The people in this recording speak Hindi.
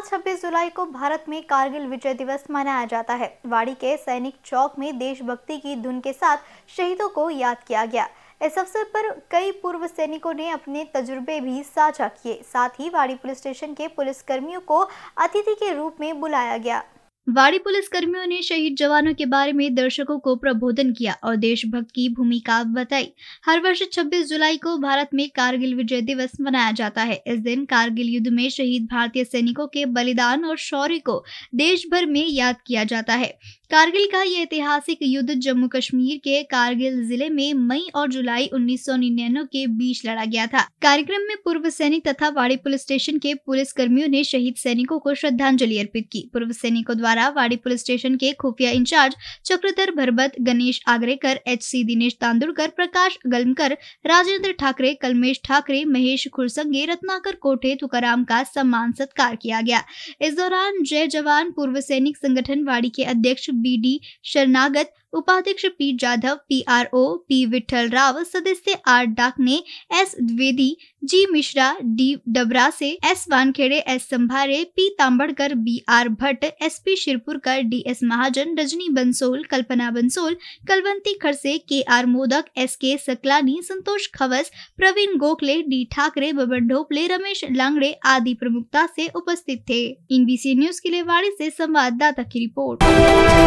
साल 26 जुलाई को भारत में कारगिल विजय दिवस मनाया जाता है वाड़ी के सैनिक चौक में देशभक्ति की धुन के साथ शहीदों को याद किया गया इस अवसर पर कई पूर्व सैनिकों ने अपने तजुर्बे भी साझा किए साथ ही वाड़ी पुलिस स्टेशन के पुलिस कर्मियों को अतिथि के रूप में बुलाया गया वाड़ी पुलिस कर्मियों ने शहीद जवानों के बारे में दर्शकों को प्रबोधन किया और देशभक्त की भूमिका बताई हर वर्ष 26 जुलाई को भारत में कारगिल विजय दिवस मनाया जाता है इस दिन कारगिल युद्ध में शहीद भारतीय सैनिकों के बलिदान और शौर्य को देश भर में याद किया जाता है कारगिल का ये ऐतिहासिक युद्ध जम्मू कश्मीर के कारगिल जिले में मई और जुलाई उन्नीस के बीच लड़ा गया था कार्यक्रम में पूर्व सैनिक तथा वाड़ी पुलिस स्टेशन के पुलिस कर्मियों ने शहीद सैनिकों को श्रद्धांजलि अर्पित की पूर्व सैनिकों द्वारा वाड़ी पुलिस स्टेशन के खुफिया incharge Chakradhar Bharbat Ganesh Agrekar H C Dinesh Tandurkar Prakash Galamkar Rajendra Thackeray Kalmesh Thackeray Mahesh Khursange Ratnakar Kothe Tukaram का सम्मान सत्कार किया गया इस दौरान जय जवान पूर्व सैनिक संगठन वाड़ी के अध्यक्ष डी शरणागत उपाध्यक्ष P Jadhav P R O P Vithal Rao सदस्य R Dakne S Dwivedi G Mishra D Dabrase S Wankhede S Sambhare P Tambadkar B R Bhatt S P Shirpurkar D S Mahajan Rajni Bansol Kalpana Bansol Kalwanti Kharse K R Modak S K Saklani Santosh Khawas Pravin Gokhale D Thackeray Baban Dhople Ramesh Langde आदि प्रमुखता से उपस्थित थे इन न्यूज के लिए वाणी से संवाददाता की रिपोर्ट